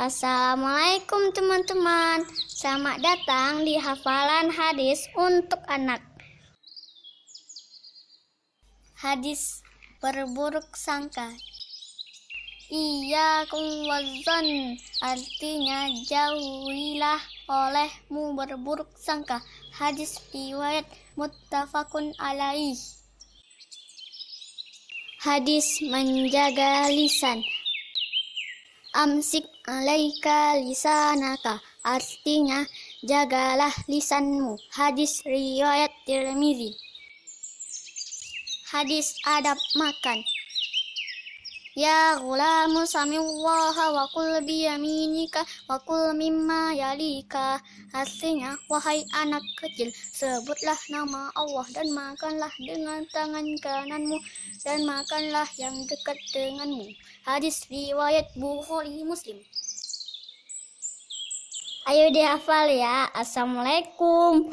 Assalamualaikum teman-teman. Selamat datang di hafalan hadis untuk anak. Hadis berburuk sangka. Iya wazan artinya jauhilah olehmu berburuk sangka. Hadis riwayat muttafaqun alaih. Hadis menjaga lisan. Amsik alaika lisanaka artinya jagalah lisanmu. Hadis riwayat Tirmizi. Hadis adab makan. يا غلام سم الله وقل بيمينك وقل مما يليك Artinya, wahai anak kecil, sebutlah nama Allah dan makanlah dengan tangan kananmu dan makanlah yang dekat denganmu. Hadis riwayat Bukhari Muslim. Ayo dihafal ya. Assalamualaikum.